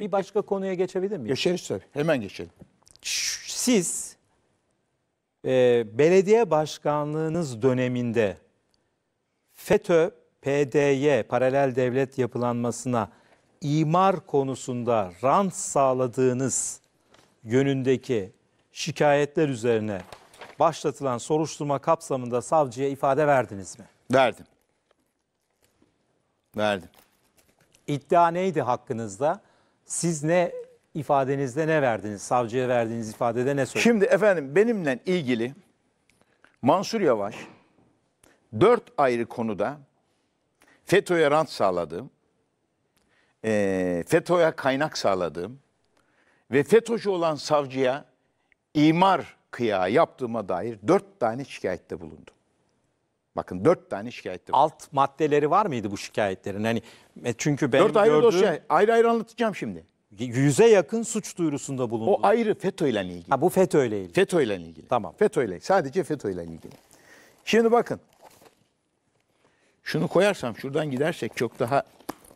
Bir başka konuya geçebilir miyim? Geçeriz tabii. Hemen geçelim. Siz e, belediye başkanlığınız döneminde FETÖ, PDY, paralel devlet yapılanmasına imar konusunda rant sağladığınız yönündeki şikayetler üzerine başlatılan soruşturma kapsamında savcıya ifade verdiniz mi? Verdim. Verdim. İddia neydi hakkınızda? Siz ne ifadenizde ne verdiniz? Savcıya verdiğiniz ifadede ne söylediniz? Şimdi efendim benimle ilgili Mansur Yavaş dört ayrı konuda FETÖ'ye rant sağladım, e, FETÖ'ye kaynak sağladım ve FETÖ'cü olan savcıya imar kıyağı yaptığıma dair dört tane şikayette bulundum. Bakın dört tane şikayetleri Alt maddeleri var mıydı bu şikayetlerin? Hani e, çünkü ben dört ayrı gördüğüm... dosya. Ayrı ayrı anlatacağım şimdi. Yüze yakın suç duyurusunda bulundu. O ayrı FETÖ ile ilgili. Ha bu FETÖ ile ilgili. FETÖ ile ilgili. Tamam. FETÖ ile sadece FETÖ ile ilgili. Şimdi bakın. Şunu koyarsam şuradan gidersek çok daha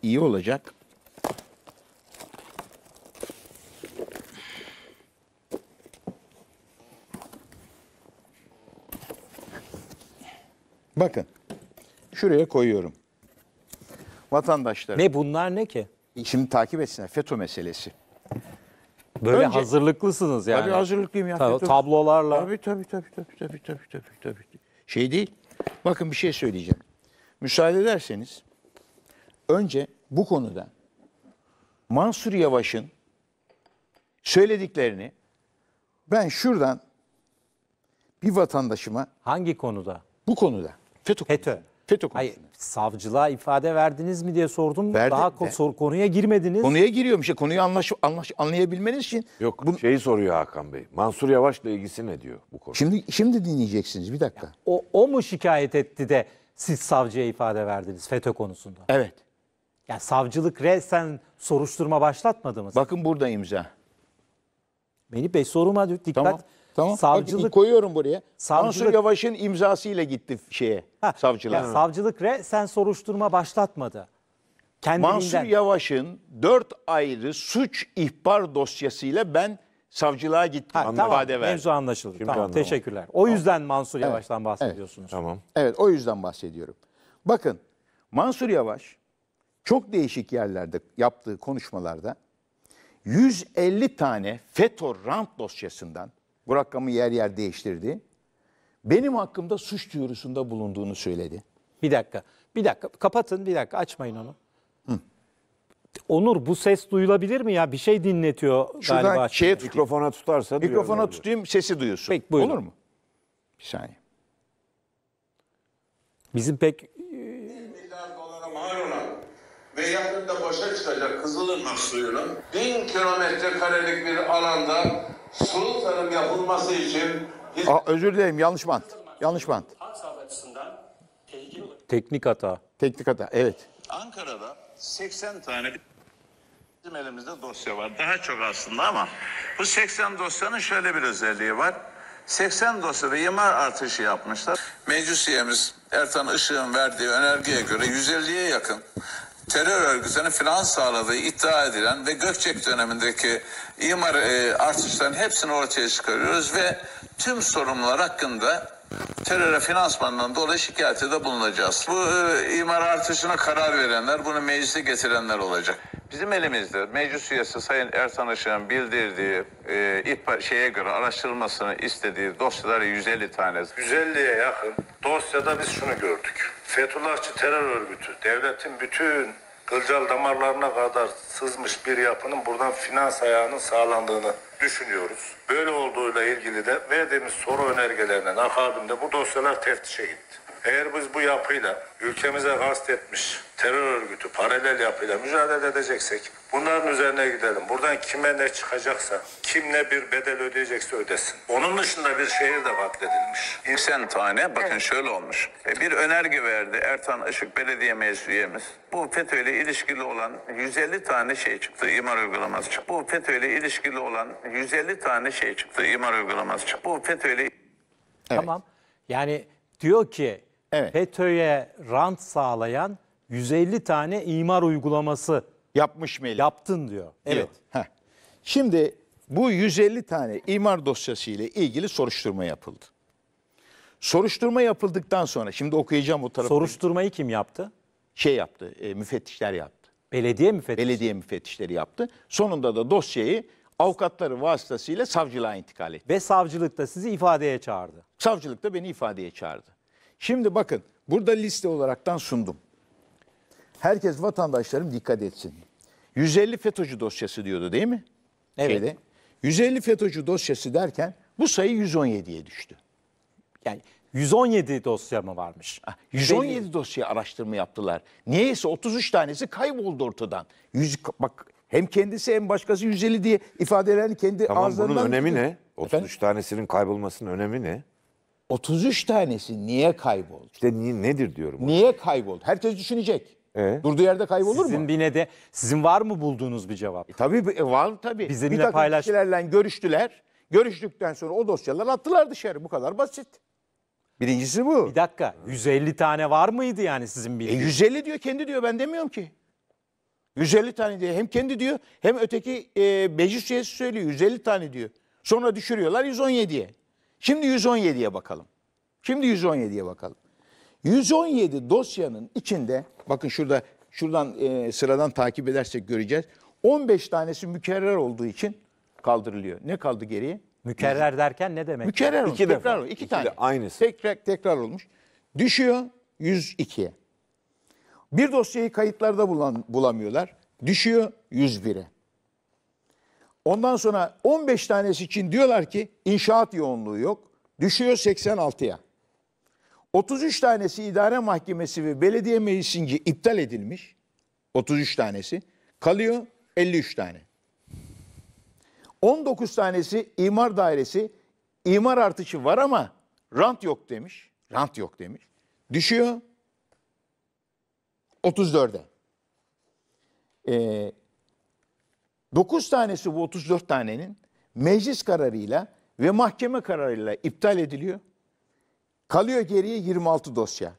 iyi olacak. Bakın şuraya koyuyorum. Vatandaşlar. Ne bunlar ne ki? Şimdi takip etsinler FETÖ meselesi. Böyle Önce- hazırlıklısınız yani. Tabii hazırlıklıyım ya. Tabii, tablolarla. Tabii tabii tabii tabii tabii tabii tabii tabii. Şey değil. Bakın bir şey söyleyeceğim. Müsaade ederseniz önce bu konuda Mansur Yavaş'ın söylediklerini ben şuradan bir vatandaşıma Hangi konuda? bu konuda FETÖ. FETÖ. FETÖ Hayır, savcılığa ifade verdiniz mi diye sordum. Verdi, Daha ko- sor- konuya girmediniz. Konuya giriyorum işte. Konuyu anlaş, anlaş, anlayabilmeniz için. Yok bu, şeyi soruyor Hakan Bey. Mansur Yavaş'la ilgisi ne diyor bu konu? Şimdi şimdi dinleyeceksiniz bir dakika. O, o mu şikayet etti de siz savcıya ifade verdiniz FETÖ konusunda? Evet. Ya savcılık resen soruşturma başlatmadı mı? Bakın burada imza. Beni Bey soruma dikkat. Tamam. Tamam. Savcılık Bak, koyuyorum buraya. Savcılık, Mansur Yavaş'ın imzasıyla gitti şeye ha, Yani savcılık re sen soruşturma başlatmadı. Kendiliğinden. Mansur Yavaş'ın dört ayrı suç ihbar dosyasıyla ben savcılığa gittim. Ha, Anladım. tamam, ifade Mevzu anlaşıldı. Şimdi tamam, anladım. teşekkürler. O yüzden Mansur evet. Yavaş'tan bahsediyorsunuz. Evet. Tamam. Evet, o yüzden bahsediyorum. Bakın, Mansur Yavaş çok değişik yerlerde yaptığı konuşmalarda 150 tane FETÖ rant dosyasından bu rakamı yer yer değiştirdi. Benim hakkımda suç duyurusunda bulunduğunu söyledi. Bir dakika. Bir dakika. Kapatın bir dakika. Açmayın onu. Hı. Onur bu ses duyulabilir mi ya? Bir şey dinletiyor Şuradan galiba. şeye tut, mikrofona tutarsa Mikrofona duyuyor. tutayım sesi duyuyorsun. Peki, buyurun. Olur mu? Bir saniye. Bizim pek e, ve yakında boşa çıkacak Kızılırmak suyunu bin kilometre karelik bir alanda sulu tarım yapılması için... Aa, özür dilerim yanlış bant. Yanlış bant. Teknik hata. Teknik hata evet. Ankara'da 80 tane bizim elimizde dosya var. Daha çok aslında ama bu 80 dosyanın şöyle bir özelliği var. 80 dosyada imar artışı yapmışlar. Meclis üyemiz Ertan Işık'ın verdiği önergeye göre 150'ye yakın terör örgütünün finans sağladığı iddia edilen ve Gökçek dönemindeki imar e, artışların hepsini ortaya çıkarıyoruz ve tüm sorumlular hakkında teröre finansmandan dolayı şikayette de bulunacağız. Bu e, imar artışına karar verenler, bunu meclise getirenler olacak. Bizim elimizde meclis üyesi Sayın Ertan Işık'ın bildirdiği e, İPA şeye göre araştırılmasını istediği dosyalar 150 tane. 150'ye yakın dosyada biz şunu gördük. Fethullahçı terör örgütü devletin bütün kılcal damarlarına kadar sızmış bir yapının buradan finans ayağının sağlandığını düşünüyoruz. Böyle olduğuyla ilgili de verdiğimiz soru önergelerinden akabinde bu dosyalar teftişe gitti. Eğer biz bu yapıyla ülkemize gastetmiş terör örgütü paralel yapıyla mücadele edeceksek Bunların üzerine gidelim. Buradan kime ne çıkacaksa, kim ne bir bedel ödeyecekse ödesin. Onun dışında bir şehir de katledilmiş. İnsan tane bakın evet. şöyle olmuş. E, bir önerge verdi Ertan Işık belediye meclis üyemiz. Bu FETÖ ile ilişkili olan 150 tane şey çıktı. imar uygulaması çıktı. Bu FETÖ ile ilişkili olan 150 tane şey çıktı. imar uygulaması çıktı. Bu FETÖ ile... Evet. Tamam. Yani diyor ki evet. FETÖ'ye rant sağlayan 150 tane imar uygulaması Yapmış mı Yaptın diyor. Evet. Heh. Şimdi bu 150 tane imar dosyası ile ilgili soruşturma yapıldı. Soruşturma yapıldıktan sonra şimdi okuyacağım o tarafı. Soruşturmayı kim yaptı? Şey yaptı, e, müfettişler yaptı. Belediye müfettişleri. Belediye müfettişleri yaptı. Sonunda da dosyayı avukatları vasıtasıyla savcılığa intikal etti. Ve savcılıkta sizi ifadeye çağırdı. Savcılıkta beni ifadeye çağırdı. Şimdi bakın burada liste olaraktan sundum herkes vatandaşlarım dikkat etsin. 150 FETÖ'cü dosyası diyordu değil mi? Evet. Şeyde. 150 FETÖ'cü dosyası derken bu sayı 117'ye düştü. Yani 117 dosya mı varmış? 117 dosya araştırma yaptılar. Niyeyse 33 tanesi kayboldu ortadan. 100 bak hem kendisi hem başkası 150 diye ifadelerini kendi tamam, ağızlarından... Tamam bunun önemi ne? 33 Efendim? tanesinin kaybolmasının önemi ne? 33 tanesi niye kayboldu? İşte niye, nedir diyorum. Niye kayboldu? Herkes düşünecek. Ee? Durduğu yerde kaybolur sizin mu? Sizin bir de sizin var mı bulduğunuz bir cevap? E, tabii e, var tabii. Bizimle bir takım kişilerle görüştüler. Görüştükten sonra o dosyaları attılar dışarı. Bu kadar basit. Birincisi bu. Bir dakika. 150 tane var mıydı yani sizin e, bildiğiniz? E 150 diyor kendi diyor ben demiyorum ki. 150 tane diyor. Hem kendi diyor hem öteki e, meclis üyesi söylüyor 150 tane diyor. Sonra düşürüyorlar 117'ye. Şimdi 117'ye bakalım. Şimdi 117'ye bakalım. 117 dosyanın içinde bakın şurada şuradan e, sıradan takip edersek göreceğiz. 15 tanesi mükerrer olduğu için kaldırılıyor. Ne kaldı geriye? Mükerrer derken ne demek? Mükerrer olmuş. İki tekrar defa. Olmuş. İki tane. De aynısı. Tekrar, tekrar olmuş. Düşüyor 102'ye. Bir dosyayı kayıtlarda bulan, bulamıyorlar. Düşüyor 101'e. Ondan sonra 15 tanesi için diyorlar ki inşaat yoğunluğu yok. Düşüyor 86'ya. 33 tanesi idare mahkemesi ve belediye meclisince iptal edilmiş. 33 tanesi. Kalıyor 53 tane. 19 tanesi imar dairesi imar artışı var ama rant yok demiş. Rant yok demiş. Düşüyor 34'e. Ee, 9 tanesi bu 34 tanenin meclis kararıyla ve mahkeme kararıyla iptal ediliyor. Kalıyor geriye 26 dosya.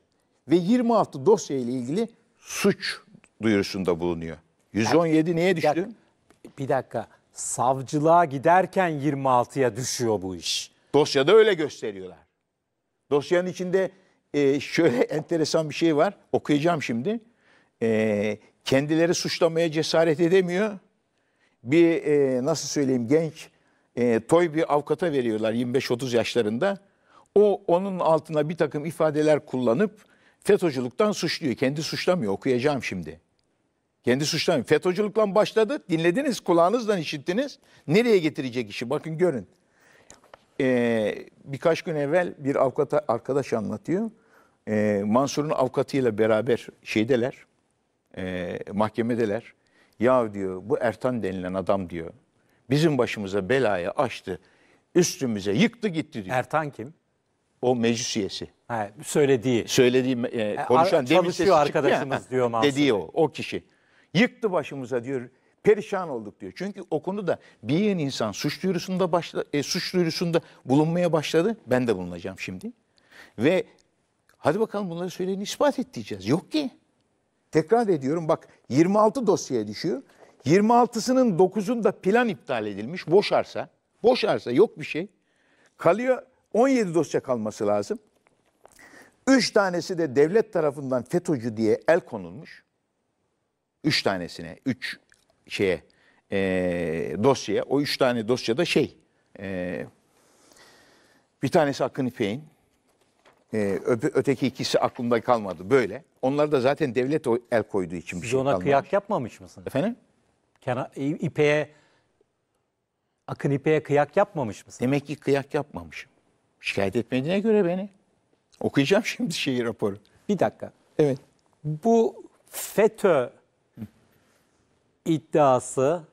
Ve 26 dosya ile ilgili suç duyurusunda bulunuyor. 117 neye düştü? Bir dakika, bir dakika. Savcılığa giderken 26'ya düşüyor bu iş. Dosyada öyle gösteriyorlar. Dosyanın içinde e, şöyle enteresan bir şey var. Okuyacağım şimdi. E, kendileri suçlamaya cesaret edemiyor. Bir e, nasıl söyleyeyim genç e, toy bir avukata veriyorlar 25-30 yaşlarında o onun altına bir takım ifadeler kullanıp FETÖ'cülükten suçluyor. Kendi suçlamıyor okuyacağım şimdi. Kendi suçlamıyor. FETÖ'cülükle başladı dinlediniz kulağınızdan işittiniz. Nereye getirecek işi bakın görün. Ee, birkaç gün evvel bir avukat arkadaş anlatıyor. Ee, Mansur'un avukatıyla beraber şeydeler e, mahkemedeler. Ya diyor bu Ertan denilen adam diyor bizim başımıza belayı açtı üstümüze yıktı gitti diyor. Ertan kim? o meclis üyesi. Ha, söylediği. Söylediği, e, e konuşan Ar demin sesi arkadaşımız ya, diyor Mansur Dediği o, o kişi. Yıktı başımıza diyor, perişan olduk diyor. Çünkü o konuda bir yeni insan suç duyurusunda, başla, e, suç duyurusunda bulunmaya başladı. Ben de bulunacağım şimdi. Ve hadi bakalım bunları söyleyin ispat et diyeceğiz. Yok ki. Tekrar ediyorum bak 26 dosyaya düşüyor. 26'sının 9'unda plan iptal edilmiş. Boş arsa. Boş arsa yok bir şey. Kalıyor 17 dosya kalması lazım. 3 tanesi de devlet tarafından FETÖ'cü diye el konulmuş. 3 tanesine, 3 şeye, e, dosyaya. O 3 tane dosyada şey, e, bir tanesi Akın İpek'in, e, öteki ikisi aklımda kalmadı böyle. Onlar da zaten devlet el koyduğu için bir Siz şey ona kalmamış. kıyak yapmamış mısınız? Efendim? Kenan, İpek'e, Akın İpek'e kıyak yapmamış mısınız? Demek ki kıyak yapmamışım. Şikayet etmediğine göre beni. Okuyacağım şimdi şeyi raporu. Bir dakika. Evet. Bu FETÖ iddiası,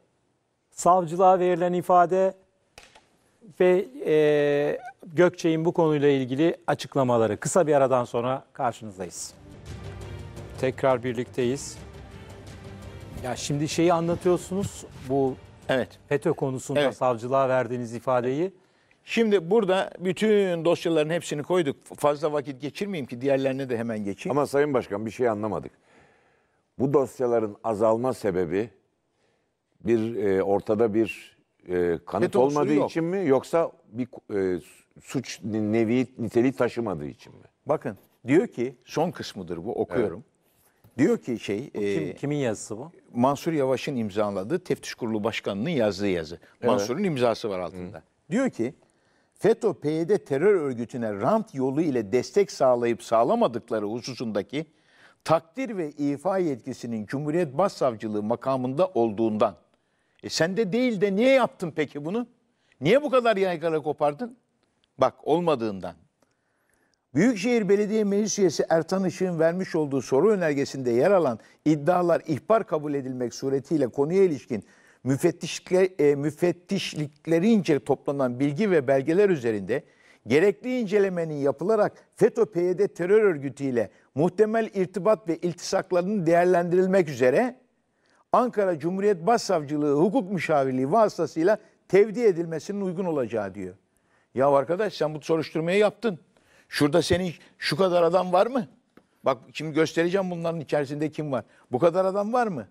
savcılığa verilen ifade ve e, Gökçe'nin bu konuyla ilgili açıklamaları. Kısa bir aradan sonra karşınızdayız. Tekrar birlikteyiz. Ya şimdi şeyi anlatıyorsunuz bu Evet. FETÖ konusunda Evet. savcılığa verdiğiniz ifadeyi. Şimdi burada bütün dosyaların hepsini koyduk. Fazla vakit geçirmeyeyim ki diğerlerine de hemen geçeyim. Ama Sayın Başkan bir şey anlamadık. Bu dosyaların azalma sebebi bir e, ortada bir e, kanıt FETÖ olmadığı yok. için mi yoksa bir e, suç nevi niteliği taşımadığı için mi? Bakın diyor ki son kısmıdır bu okuyorum. Diyor ki şey e, kimin yazısı bu? Mansur Yavaş'ın imzaladığı teftiş kurulu başkanının yazdığı yazı. Mansur'un imzası var altında. Diyor ki FETÖ PYD terör örgütüne rant yolu ile destek sağlayıp sağlamadıkları hususundaki takdir ve ifa yetkisinin Cumhuriyet Başsavcılığı makamında olduğundan. E sen de değil de niye yaptın peki bunu? Niye bu kadar yaygara kopardın? Bak olmadığından. Büyükşehir Belediye Meclis Üyesi Ertan Işık'ın vermiş olduğu soru önergesinde yer alan iddialar ihbar kabul edilmek suretiyle konuya ilişkin müfettişlikler, e, müfettişliklerince toplanan bilgi ve belgeler üzerinde gerekli incelemenin yapılarak FETÖ-PYD terör örgütüyle muhtemel irtibat ve iltisaklarının değerlendirilmek üzere Ankara Cumhuriyet Başsavcılığı hukuk müşavirliği vasıtasıyla tevdi edilmesinin uygun olacağı diyor. Ya arkadaş sen bu soruşturmayı yaptın. Şurada senin şu kadar adam var mı? Bak şimdi göstereceğim bunların içerisinde kim var. Bu kadar adam var mı?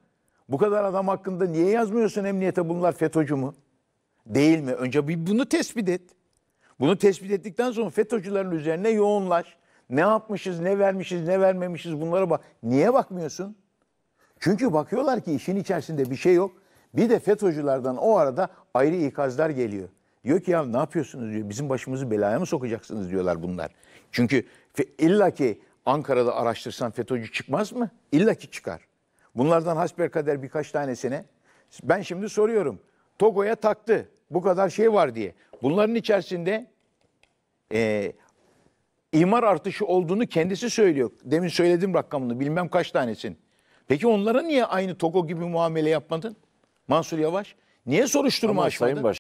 Bu kadar adam hakkında niye yazmıyorsun emniyete bunlar FETÖ'cü mü? Değil mi? Önce bir bunu tespit et. Bunu tespit ettikten sonra FETÖ'cülerin üzerine yoğunlaş. Ne yapmışız, ne vermişiz, ne vermemişiz bunlara bak. Niye bakmıyorsun? Çünkü bakıyorlar ki işin içerisinde bir şey yok. Bir de FETÖ'cülerden o arada ayrı ikazlar geliyor. Diyor ki ya ne yapıyorsunuz diyor. Bizim başımızı belaya mı sokacaksınız diyorlar bunlar. Çünkü illaki Ankara'da araştırsan FETÖ'cü çıkmaz mı? İlla çıkar. Bunlardan kader birkaç tanesine ben şimdi soruyorum. Togo'ya taktı. Bu kadar şey var diye. Bunların içerisinde e, imar artışı olduğunu kendisi söylüyor. Demin söyledim rakamını bilmem kaç tanesin. Peki onlara niye aynı Togo gibi muamele yapmadın? Mansur Yavaş niye soruşturma Ama açmadın? Sayın Baş